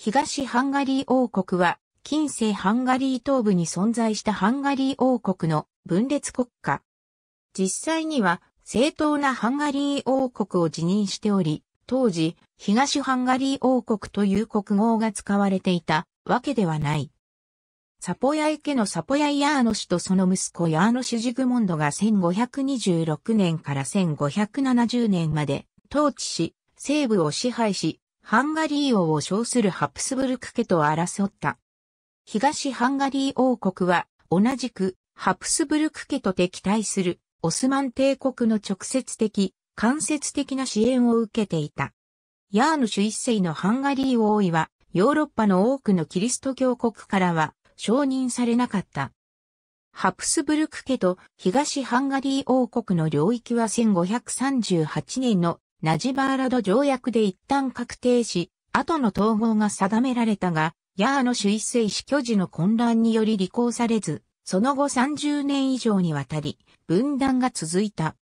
東ハンガリー王国は、近世ハンガリー東部に存在したハンガリー王国の分裂国家。実際には、正当なハンガリー王国を辞任しており、当時、東ハンガリー王国という国号が使われていたわけではない。サポヤイ家のサポヤイヤーノ氏とその息子ヤーノ氏ジグモンドが1526年から1570年まで統治し、西部を支配し、ハンガリー王を称するハプスブルク家と争った。東ハンガリー王国は同じくハプスブルク家と敵対するオスマン帝国の直接的、間接的な支援を受けていた。ヤーヌシュ一世のハンガリー王位はヨーロッパの多くのキリスト教国からは承認されなかった。ハプスブルク家と東ハンガリー王国の領域は1538年のナジバーラド条約で一旦確定し、後の統合が定められたが、ヤーの主一世死去時の混乱により履行されず、その後30年以上にわたり、分断が続いた。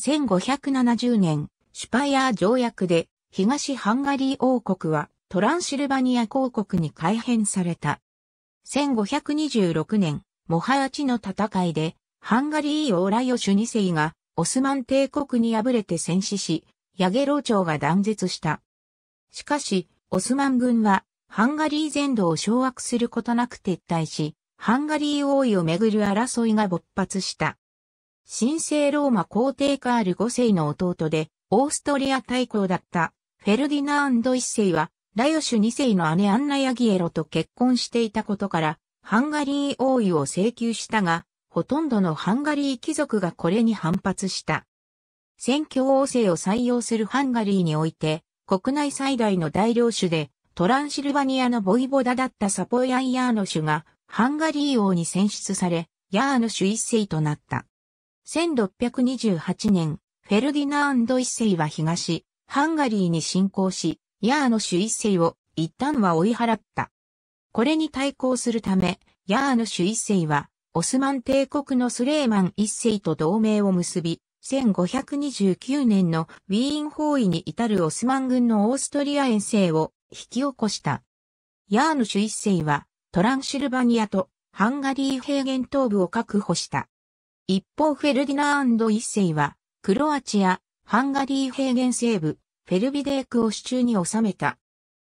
1570年、シュパイー条約で、東ハンガリー王国はトランシルバニア公国に改変された。1526年、モハヤチの戦いで、ハンガリー王ラヨシュ2世が、オスマン帝国に敗れて戦死し、ヤゲロ朝が断絶した。しかし、オスマン軍は、ハンガリー全土を掌握することなく撤退し、ハンガリー王位をめぐる争いが勃発した。神聖ローマ皇帝カール5世の弟で、オーストリア大公だったフェルディナンド1世は、ラヨシュ2世の姉アンナ・ヤギエロと結婚していたことから、ハンガリー王位を請求したが、ほとんどのハンガリー貴族がこれに反発した。選挙王制を採用するハンガリーにおいて、国内最大の大領主で、トランシルバニアのボイボダだったサポヤン・ヤーノシュが、ハンガリー王に選出され、ヤーノシュ一世となった。1628年、フェルディナーンド一世は東、ハンガリーに侵攻し、ヤーノシュ一世を一旦は追い払った。これに対抗するため、ヤーノシュ一世はオスマン帝国のスレーマン一世と同盟を結び、1529年のウィーン包囲に至るオスマン軍のオーストリア遠征を引き起こした。ヤーヌシュ一世はトランシルバニアとハンガリー平原東部を確保した。一方フェルディナーンド一世はクロアチア、ハンガリー平原西部、フェルビデークを手中に収めた。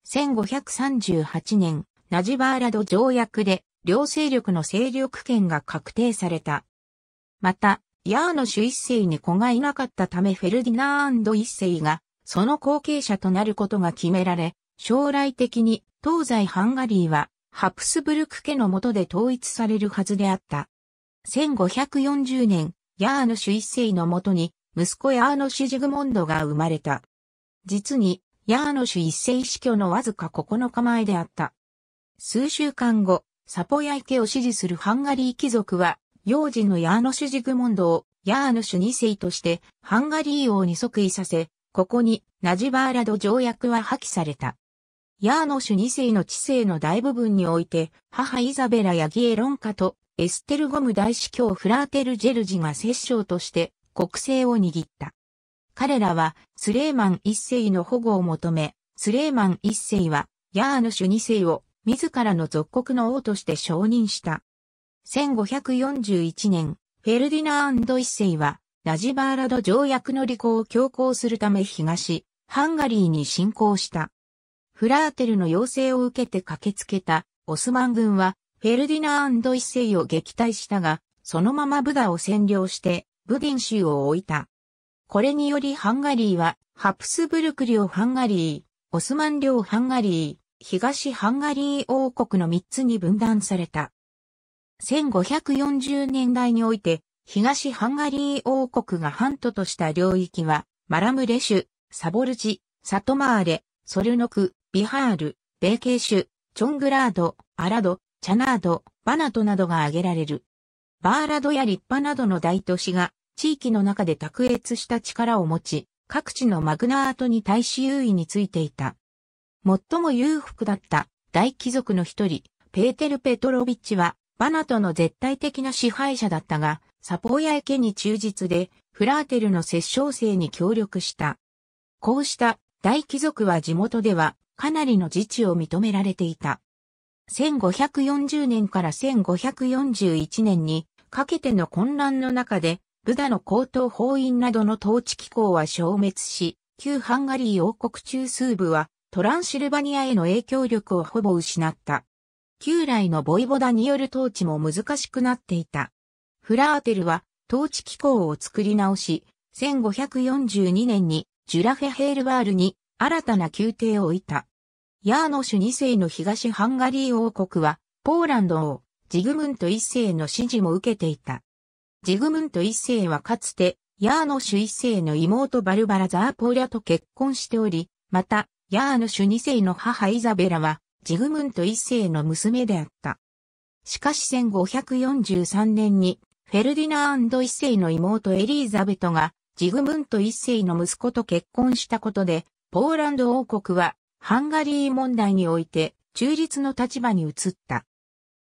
1538年、ナジバーラド条約で両勢力の勢力圏が確定された。また、ヤーノシュ一世に子がいなかったためフェルディナーンド一世が、その後継者となることが決められ、将来的に東西ハンガリーはハプスブルク家の下で統一されるはずであった。1540年、ヤーノシュ一世のもとに、息子ヤーノシュ・ジグモンドが生まれた。実に、ヤーノシュ一世死去のわずか9日前であった。数週間後、サポヤ池を支持するハンガリー貴族は、幼児のヤーノシュジグモンドをヤーノシュ2世としてハンガリー王に即位させ、ここにナジバーラド条約は破棄された。ヤーノシュ2世の知性の大部分において、母イザベラやギエロンカとエステルゴム大司教フラーテルジェルジが摂政として国政を握った。彼らはスレーマン1世の保護を求め、スレーマン1世はヤーノシュ2世を自らの属国の王として承認した。1541年、フェルディナーンド一世は、ラジバーラド条約の履行を強行するため東、ハンガリーに侵攻した。フラーテルの要請を受けて駆けつけたオスマン軍は、フェルディナーンド一世を撃退したが、そのままブダを占領して、ブディン州を置いた。これによりハンガリーは、ハプスブルク領ハンガリー、オスマン領ハンガリー、東ハンガリー王国の3つに分断された。1540年代において、東ハンガリー王国が半島とした領域は、マラムレシュ、サボルジ、サトマーレ、ソルノク、ビハール、ベーケーシュ、チョングラード、アラド、チャナード、バナトなどが挙げられる。バーラドやリッパなどの大都市が、地域の中で卓越した力を持ち、各地のマグナートに対し優位についていた。最も裕福だった大貴族の一人、ペーテル・ペトロビッチは、バナトの絶対的な支配者だったが、サポーヤ家に忠実で、フラーテルの摂政制に協力した。こうした大貴族は地元ではかなりの自治を認められていた。1540年から1541年にかけての混乱の中で、ブダの高等法院などの統治機構は消滅し、旧ハンガリー王国中枢部はトランシルバニアへの影響力をほぼ失った。旧来のボイボダによる統治も難しくなっていた。フラーテルは統治機構を作り直し、1542年にジュラフェヘールワールに新たな宮廷を置いた。ヤーノシュ2世の東ハンガリー王国は、ポーランド王、ジグムント1世の支持も受けていた。ジグムント1世はかつて、ヤーノシュ1世の妹バルバラ・ザーポーリャと結婚しており、また、ヤーヌシュ2世の母イザベラは、ジグムント1世の娘であった。しかし1543年に、フェルディナー1世の妹エリーザベトが、ジグムント1世の息子と結婚したことで、ポーランド王国は、ハンガリー問題において、中立の立場に移った。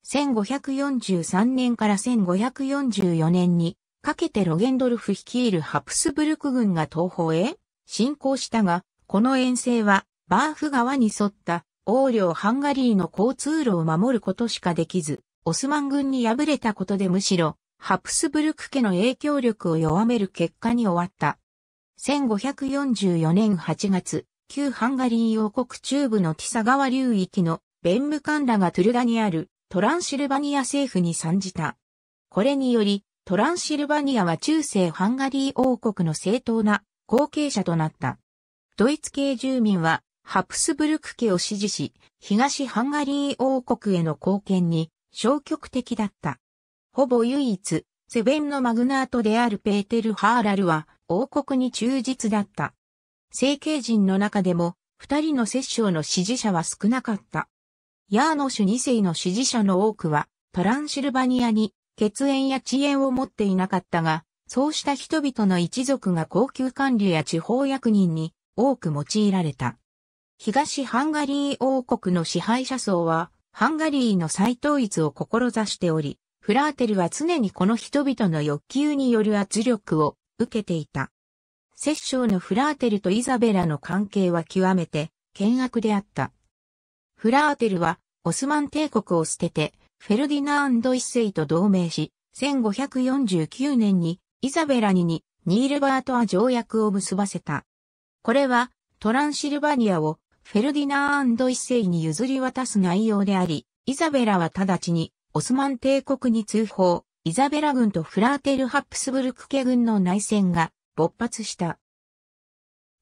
1543年から1544年に、かけてロゲンドルフ率いるハプスブルク軍が東方へ侵攻したが、この遠征は、バーフ川に沿った、王領ハンガリーの交通路を守ることしかできず、オスマン軍に敗れたことでむしろ、ハプスブルク家の影響力を弱める結果に終わった。1544年8月、旧ハンガリー王国中部のティサ川流域のベンムカンラがトゥルダにあるトランシルバニア政府に参じた。これにより、トランシルバニアは中世ハンガリー王国の正当な後継者となった。ドイツ系住民はハプスブルク家を支持し、東ハンガリー王国への貢献に消極的だった。ほぼ唯一、セベンのマグナートであるペーテル・ハーラルは王国に忠実だった。政経人の中でも、二人の摂政の支持者は少なかった。ヤーノシュ二世の支持者の多くは、トランシルバニアに血縁や遅延を持っていなかったが、そうした人々の一族が高級管理や地方役人に多く用いられた。東ハンガリー王国の支配者層は、ハンガリーの再統一を志しており、フラーテルは常にこの人々の欲求による圧力を受けていた。摂政のフラーテルとイザベラの関係は極めて険悪であった。フラーテルはオスマン帝国を捨ててフェルディナンド一世と同盟し、1549年にイザベラににニールバートア条約を結ばせた。これはトランシルバニアをフェルディナーンド一世に譲り渡す内容であり、イザベラは直ちにオスマン帝国に通報、イザベラ軍とフラーテル・ハプスブルク家軍の内戦が勃発した。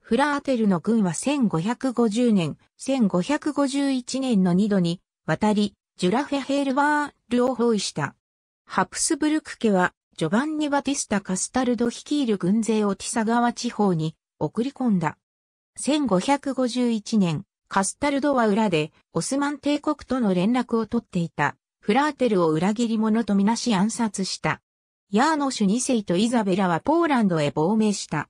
フラーテルの軍は1550年、1551年の2度に渡り、ジュラフェヘルバールを包囲した。ハプスブルク家は、ジョバンニ・バティスタ・カスタルド率いる軍勢をティサ川地方に送り込んだ。1551年、カスタルドは裏で、オスマン帝国との連絡を取っていた、フラーテルを裏切り者とみなし暗殺した。ヤーノシュ2世とイザベラはポーランドへ亡命した。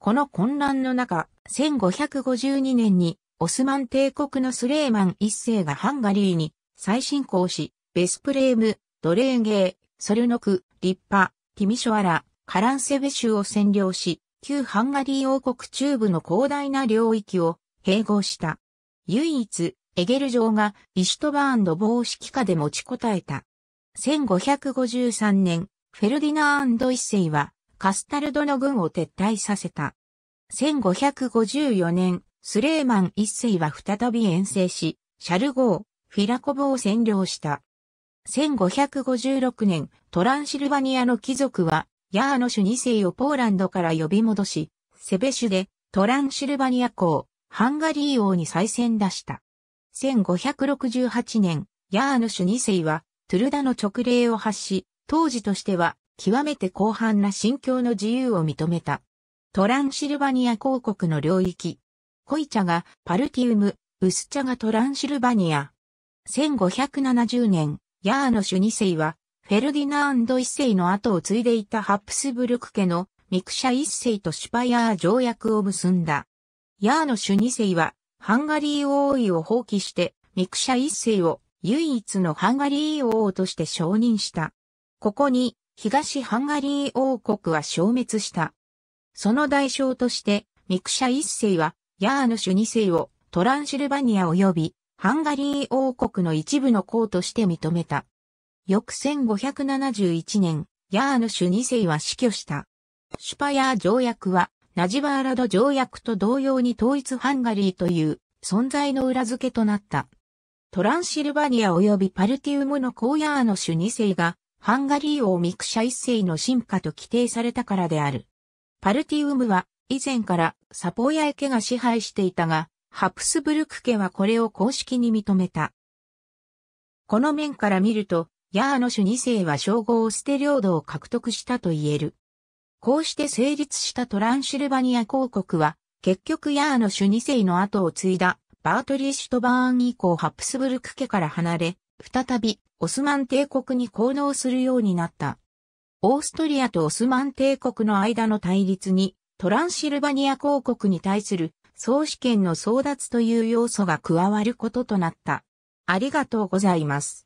この混乱の中、1552年にオスマン帝国のスレーマン一世がハンガリーに再侵攻し、ベスプレーム、ドレーゲー、ソルノク、リッパ、ティミショアラ、カランセベ州を占領し、旧ハンガリー王国中部の広大な領域を併合した。唯一、エゲル城がイシュトバーンの防式下で持ちこたえた。1553年、フェルディナー一世はカスタルドの軍を撤退させた。1554年、スレーマン一世は再び遠征し、シャルゴー、フィラコボを占領した。1556年、トランシルバニアの貴族はヤーノシュ2世をポーランドから呼び戻し、セベシュでトランシルバニア公、ハンガリー王に再選出した。1568年、ヤーノシュ2世はトゥルダの勅令を発し、当時としては極めて広範な信教の自由を認めた。トランシルバニア公国の領域。コイチャがパルティウム、ウスチャがトランシルバニア。1570年、ヤーノシュ2世はフェルディナンド一世の後を継いでいたハプスブルク家のミクシャ一世とシュパヤー条約を結んだ。ヤーの主二世は、ハンガリー王位を放棄して、ミクシャ一世を唯一のハンガリー王として承認した。ここに、東ハンガリー王国は消滅した。その代償として、ミクシャ一世は、ヤーのシュ二世をトランシルバニア及びハンガリー王国の一部の公として認めた。翌1571年、ヤーヌシュ2世は死去した。シュパヤー条約は、ナジバーラド条約と同様に統一ハンガリーという存在の裏付けとなった。トランシルバニア及びパルティウムのコーヤーのシュ2世が、ハンガリー王ミクシャ1世の進化と規定されたからである。パルティウムは、以前からサポーヤ家が支配していたが、ハプスブルク家はこれを公式に認めた。この面から見ると、ヤーノシュ2世は称号ステリオードを獲得したと言える。こうして成立したトランシルバニア公国は、結局ヤーノシュ2世の後を継いだバートリー・シュトバーン以降ハプスブルク家から離れ、再びオスマン帝国に行動するようになった。オーストリアとオスマン帝国の間の対立に、トランシルバニア公国に対する総主権の争奪という要素が加わることとなった。ありがとうございます。